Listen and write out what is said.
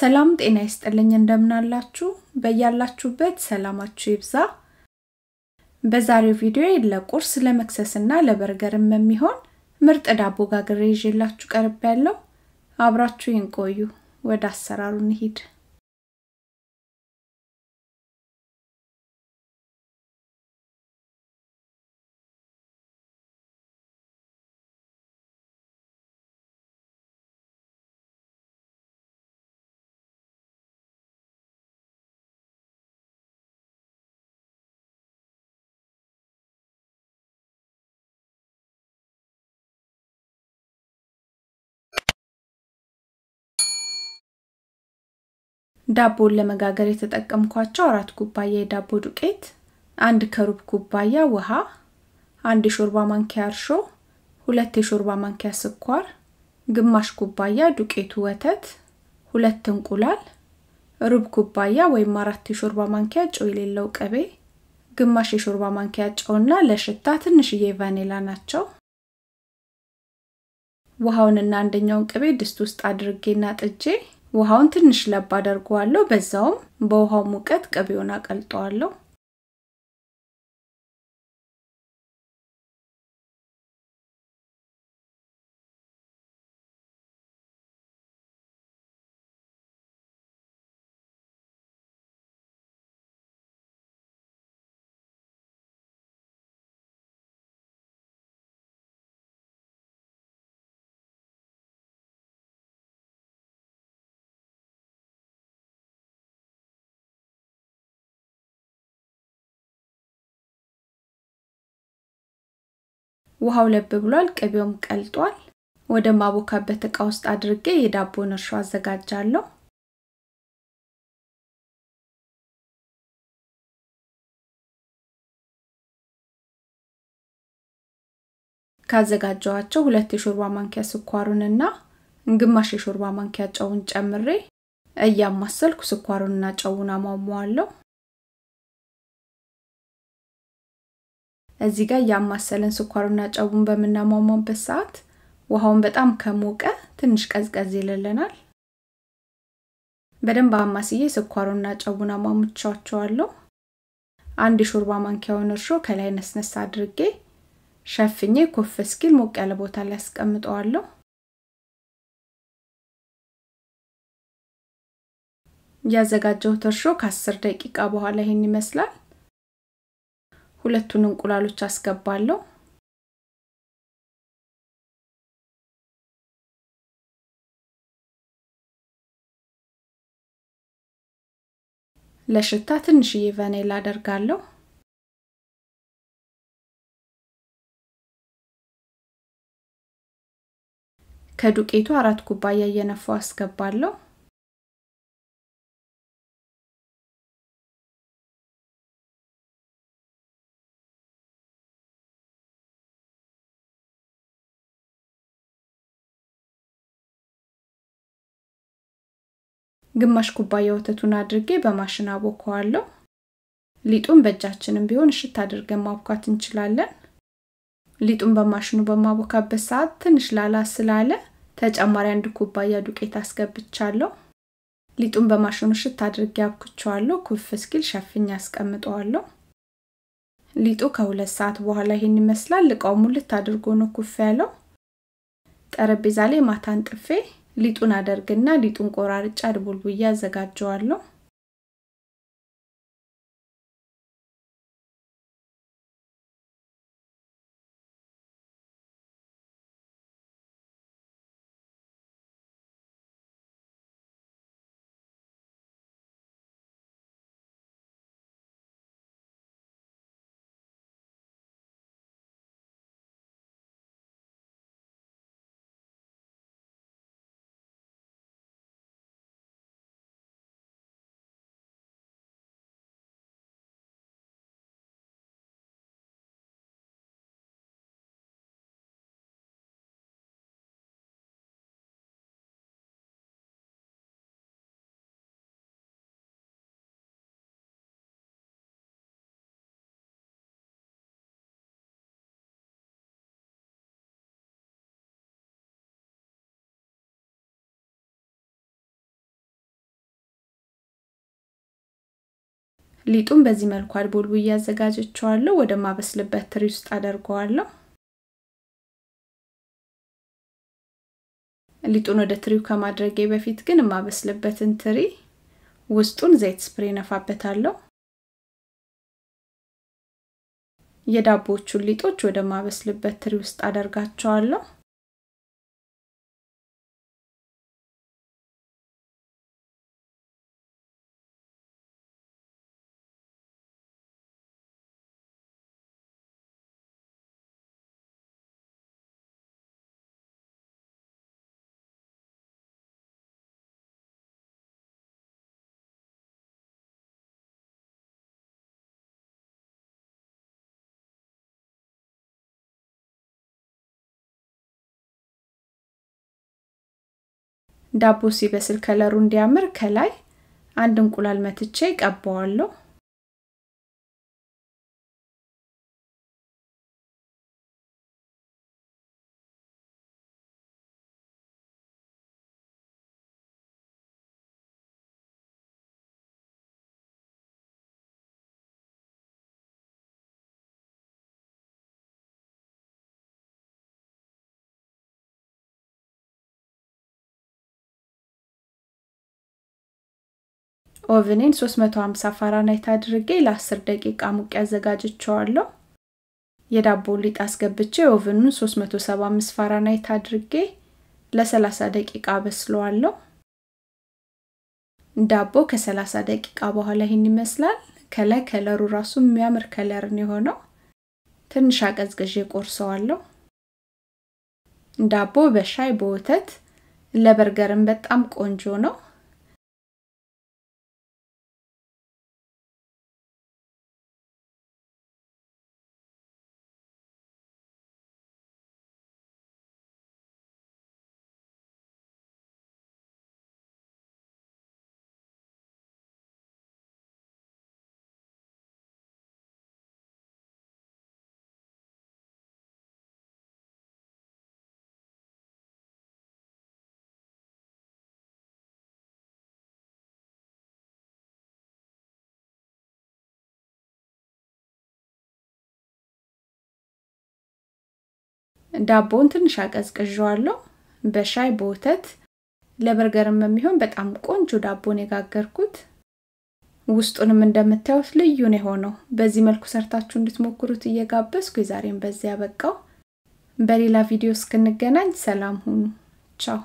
ሰላም ጤና ይስጥልኝ። እንደምናላችሁ በያላችሁበት ሰላማችሁ ይብዛ። በዛሬው ቪዲዮ ለቁርስ ለመክሰስና ለበርገርም የሚሆን ምርጥ ዳቦ ጋግሬ ይዤላችሁ ቀርቤያለሁ። ያለው አብራችሁ ይንቆዩ። ወደ አሰራሩ እንሂድ። ዳቦን ለመጋገር የተጠቀምኳቸው አራት ኩባያ የዳቦ ዱቄት፣ አንድ ከሩብ ኩባያ ውሃ፣ አንድ የሾርባ ማንኪያ እርሾ፣ ሁለት የሾርባ ማንኪያ ስኳር፣ ግማሽ ኩባያ ዱቄቱ ወተት፣ ሁለት እንቁላል፣ ሩብ ኩባያ ወይም አራት የሾርባ ማንኪያ ጨው የሌለው ቅቤ፣ ግማሽ የሾርባ ማንኪያ ጨውና ለሽታ ትንሽዬ ቫኔላ ናቸው። ውሃውንና አንደኛውን ቅቤ ድስት ውስጥ አድርጌና ጥጄ ውሃውን ትንሽ ለብ አደርገዋለሁ። በዛውም በውሃው ሙቀት ቅቤውን አቀልጠዋለሁ። ውሃው ለብ ብሏል፣ ቅቤውም ቀልጧል። ወደ ማቦካበት እቃ ውስጥ አድርጌ የዳቦን እርሾ አዘጋጃለሁ። ካዘጋጀዋቸው ሁለት የሾርባ ማንኪያ ስኳሩንና ግማሽ የሾርባ ማንኪያ ጨውን ጨምሬ እያማሰልኩ ስኳሩንና ጨውን አሟሟዋለሁ። እዚህ ጋር እያማሰልን ስኳሩና ጨቡን በምናሟሟበት ሰዓት ውሃውን በጣም ከሞቀ ትንሽ ቀዝቀዝ ይልልናል። በደንብ አማስዬ ስኳሩና ጨቡን አሟሙቻቸዋለሁ። አንድ የሾርባ ማንኪያውን እርሾ ከላይ ነስነስ አድርጌ ሸፍኜ ኮፍ እስኪል ሞቅ ያለ ቦታ ላይ አስቀምጠዋለሁ። ያዘጋጀሁት እርሾ ከአስር ደቂቃ በኋላ ይህን ይመስላል። ሁለቱን እንቁላሎች አስገባለሁ። ለሽታ ትንሽዬ ቫኔላ አደርጋለሁ። ከዱቄቱ አራት ኩባያ እየነፋው አስገባለሁ። ግማሽ ኩባያ ወተቱን አድርጌ በማሽን አቦከዋለሁ። ሊጡን በእጃችንም ቢሆን እሽት አድርገን ማብኳት እንችላለን። ሊጡን በማሽኑ በማቦካበት ሰዓት ትንሽ ላላ ስላለ ተጨማሪ አንድ ኩባያ ዱቄት አስገብቻለሁ። ሊጡን በማሽኑ እሽት አድርጌ አብኩቸዋለሁ። ኩፍ እስኪል ሸፍኝ አስቀምጠዋለሁ። ሊጡ ከሁለት ሰዓት በኋላ ይሄን ይመስላል። እቃው ሙልት አድርጎ ነው ኩፍ ያለው። ጠረጴዛ ላይ ማታን ጥፌ ሊጡን አደርግና ሊጡን ቆራርጬ አድቦልቡያ አዘጋጀዋለሁ። ሊጡን በዚህ መልኩ አድቦልቡ እያዘጋጀችዋለሁ። ማበስልበት ትሪ ውስጥ አደርገዋለሁ። ሊጡን ወደ ትሪው ከማድረጌ በፊት ግን የማበስልበትን ትሪ ውስጡን ዘይት ስፕሬ ነፋበታለሁ። የዳቦቹን ሊጦች ወደማበስልበት ትሪ ውስጥ አደርጋቸዋለሁ። ዳቦ ሲበስል ከለሩ እንዲያምር ከላይ አንድ እንቁላል መትቼ ቀባዋለሁ። ኦቭኔን 350 ፋራናይት አድርጌ ለ10 ደቂቃ ሙቅ ያዘጋጅቸዋለሁ። የዳቦ ሊጥ አስገብቼ ኦቭኑን 375 ፋራናይት አድርጌ ለ30 ደቂቃ በስለዋለሁ። ዳቦ ከ30 ደቂቃ በኋላ ይህን ይመስላል። ከላይ ከለሩ ራሱ የሚያምር ከለርን የሆነው ትንሽ አቀዝቅዤ ቆርሰዋለሁ። ዳቦ በሻይ በወተት ለበርገርም በጣም ቆንጆ ነው። ዳቦውን ትንሽ አቀዝቅዣዋለሁ በሻይ በወተት ለበርገርም የሚሆን በጣም ቆንጆ ዳቦን የጋገርኩት። ውስጡንም እንደምታዩት ልዩ ነው የሆነው። በዚህ መልኩ ሰርታችሁ እንድትሞክሩት እየጋበዝኩ የዛሬን በዚያ ያበቃው። በሌላ ቪዲዮ እስክንገናኝ ሰላም ሁኑ። ቻው